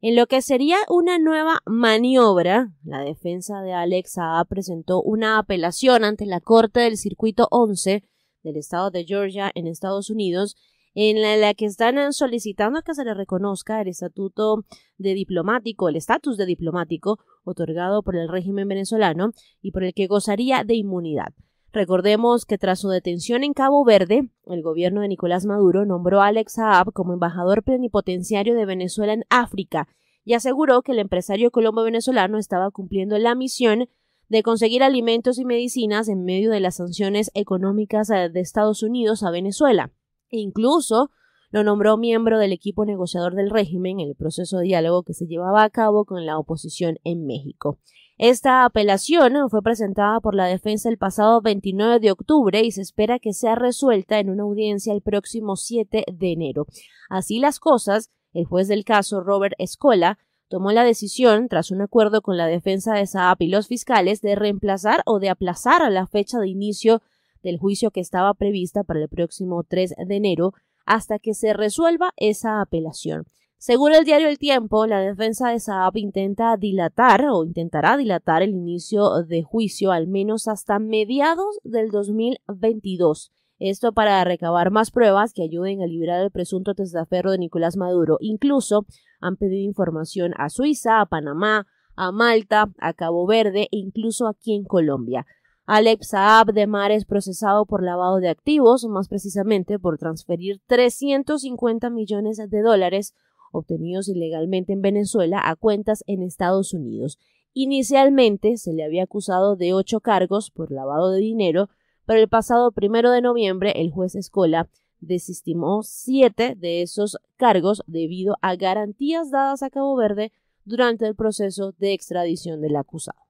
En lo que sería una nueva maniobra, la defensa de Alex presentó una apelación ante la Corte del Circuito 11 del estado de Georgia en Estados Unidos, en la, la que están eh, solicitando que se le reconozca el estatuto de diplomático, el estatus de diplomático otorgado por el régimen venezolano y por el que gozaría de inmunidad. Recordemos que tras su detención en Cabo Verde, el gobierno de Nicolás Maduro nombró a Alex Saab como embajador plenipotenciario de Venezuela en África y aseguró que el empresario colombo-venezolano estaba cumpliendo la misión de conseguir alimentos y medicinas en medio de las sanciones económicas eh, de Estados Unidos a Venezuela. E incluso lo nombró miembro del equipo negociador del régimen en el proceso de diálogo que se llevaba a cabo con la oposición en México. Esta apelación fue presentada por la defensa el pasado 29 de octubre y se espera que sea resuelta en una audiencia el próximo 7 de enero. Así las cosas, el juez del caso Robert Escola tomó la decisión, tras un acuerdo con la defensa de Saab y los fiscales, de reemplazar o de aplazar a la fecha de inicio del juicio que estaba prevista para el próximo 3 de enero hasta que se resuelva esa apelación. Según el diario El Tiempo, la defensa de Saab intenta dilatar o intentará dilatar el inicio de juicio al menos hasta mediados del 2022. Esto para recabar más pruebas que ayuden a liberar el presunto testaferro de Nicolás Maduro. Incluso han pedido información a Suiza, a Panamá, a Malta, a Cabo Verde e incluso aquí en Colombia. Alex Saab de Mar es procesado por lavado de activos, más precisamente por transferir 350 millones de dólares obtenidos ilegalmente en Venezuela a cuentas en Estados Unidos. Inicialmente se le había acusado de ocho cargos por lavado de dinero, pero el pasado primero de noviembre el juez Escola desestimó siete de esos cargos debido a garantías dadas a Cabo Verde durante el proceso de extradición del acusado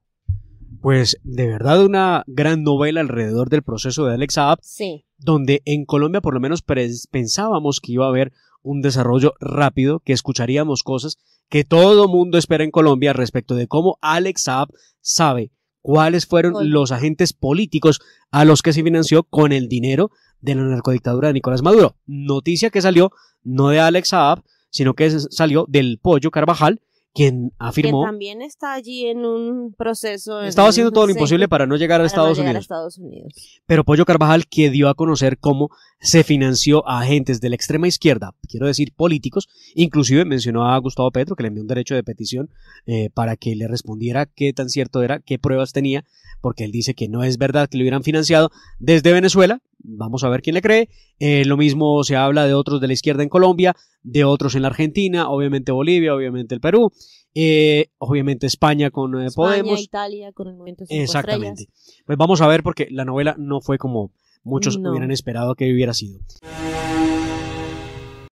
pues de verdad una gran novela alrededor del proceso de Alex Saab, donde en Colombia por lo menos pensábamos que iba a haber un desarrollo rápido, que escucharíamos cosas que todo mundo espera en Colombia respecto de cómo Alex Saab sabe cuáles fueron los agentes políticos a los que se financió con el dinero de la narcodictadura de Nicolás Maduro. Noticia que salió no de Alex Saab, sino que salió del pollo Carvajal, quien afirmó... Que también está allí en un proceso... Estaba haciendo todo lo imposible para no llegar, a, Estados Estados Unidos. Pero Pollo Carvajal que dio a conocer cómo se financió a agentes de la extrema izquierda, quiero decir políticos, inclusive mencionó a Gustavo Petro que le envió un derecho de petición eh, para que le respondiera qué tan cierto era, qué pruebas tenía, porque él dice que no es verdad que lo hubieran financiado desde Venezuela, vamos a ver quién le cree. Eh, lo mismo se habla de otros de la izquierda en Colombia, de otros en la Argentina, obviamente Bolivia, obviamente el Perú, eh, obviamente España con eh, Podemos Italia con el movimiento Exactamente. Pues vamos a ver porque la novela no fue como muchos hubieran esperado que hubiera sido.